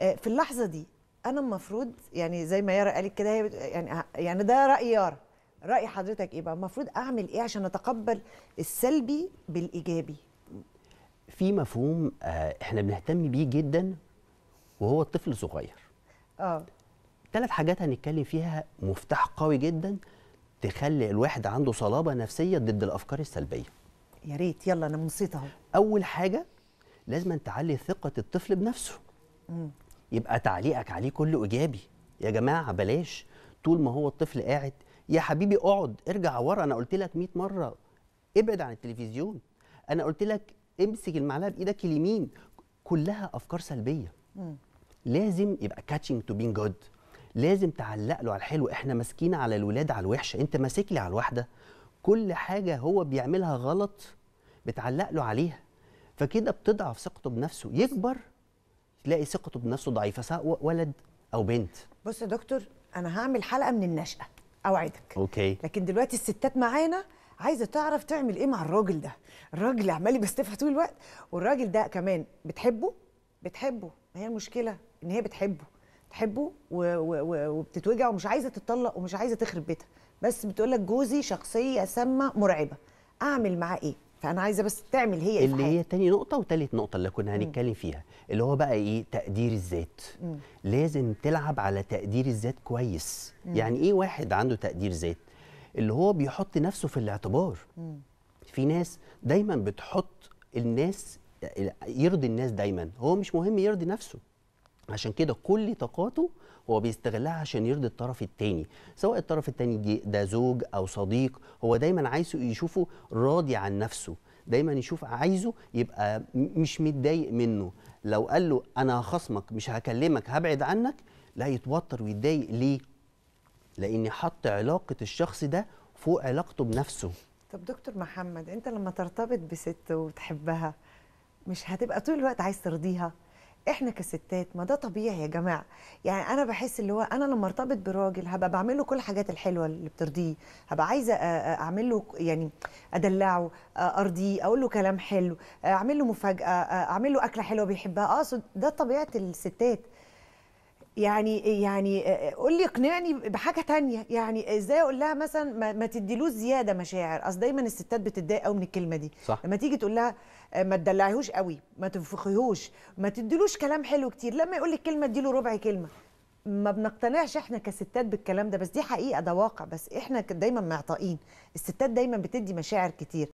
آه، في اللحظه دي انا المفروض يعني زي ما يارا قالت كده يعني يعني ده راي يارا راي حضرتك ايه بقى المفروض اعمل ايه عشان اتقبل السلبي بالايجابي في مفهوم آه، احنا بنهتم بيه جدا وهو الطفل صغير اه ثلاث حاجات هنتكلم فيها مفتاح قوي جدا تخلي الواحد عنده صلابه نفسيه ضد الافكار السلبيه يا ريت يلا انا مصيت اهو اول حاجه لازم تعلي ثقه الطفل بنفسه مم. يبقى تعليقك عليه كله ايجابي يا جماعه بلاش طول ما هو الطفل قاعد يا حبيبي اقعد ارجع ورا انا قلت لك 100 مره ابعد عن التلفزيون انا قلت لك امسك المعلقه بايدك اليمين كلها افكار سلبيه لازم يبقى كاتشنج تو بين جود لازم تعلق له على الحلو احنا ماسكين على الولاد على الوحش انت ماسك لي على الواحده كل حاجه هو بيعملها غلط بتعلق له عليها فكده بتضعف ثقته بنفسه يكبر تلاقي ثقته بنفسه ضعيفه سواء ولد او بنت بص يا دكتور انا هعمل حلقه من النشأه اوعدك اوكي لكن دلوقتي الستات معانا عايزه تعرف تعمل ايه مع الراجل ده الراجل عمال يبستفها طول الوقت والراجل ده كمان بتحبه بتحبه ما هي المشكله ان هي بتحبه بتحبه وبتتوجع ومش عايزه تتطلق ومش عايزه تخرب بيتها بس بتقول لك جوزي شخصيه سامه مرعبه اعمل معاه ايه فانا عايزه بس تعمل هي اللي هي تاني نقطه وتالت نقطه اللي كنا هنتكلم فيها اللي هو بقى ايه تقدير الذات لازم تلعب على تقدير الذات كويس م. يعني ايه واحد عنده تقدير ذات اللي هو بيحط نفسه في الاعتبار م. في ناس دايما بتحط الناس يرضي الناس دايما هو مش مهم يرضي نفسه عشان كده كل طاقاته هو بيستغلها عشان يرضي الطرف التاني سواء الطرف التاني ده زوج او صديق هو دايما عايزه يشوفه راضي عن نفسه دايما يشوف عايزه يبقى مش متضايق منه لو قال له انا هخصمك مش هكلمك هبعد عنك لا يتوتر ويتضايق ليه لاني حط علاقه الشخص ده فوق علاقته بنفسه طب دكتور محمد انت لما ترتبط بست وتحبها مش هتبقى طول الوقت عايز ترضيها احنا كستات ما ده طبيعي يا جماعه يعني انا بحس اللي هو انا لما ارتبط براجل هبقى بعمل له كل الحاجات الحلوه اللي بترضيه هبقى عايزه اعمل له يعني ادلعه ارضيه اقول له كلام حلو اعمل له مفاجاه اعمل له اكله حلوه بيحبها اقصد آه، ده طبيعه الستات يعني يعني آه، آه، قول لي اقنعني بحاجه تانية يعني ازاي اقول لها مثلا ما, ما تديلوش زياده مشاعر اصل دايما الستات بتتضايق قوي من الكلمه دي صح. لما تيجي تقول لها آه، ما تدلعيهوش قوي ما تنفخيهوش ما تديلوش كلام حلو كتير لما يقول لك كلمه اديله ربع كلمه ما بنقتنعش احنا كستات بالكلام ده بس دي حقيقه ده واقع بس احنا دايما معطائين الستات دايما بتدي مشاعر كتير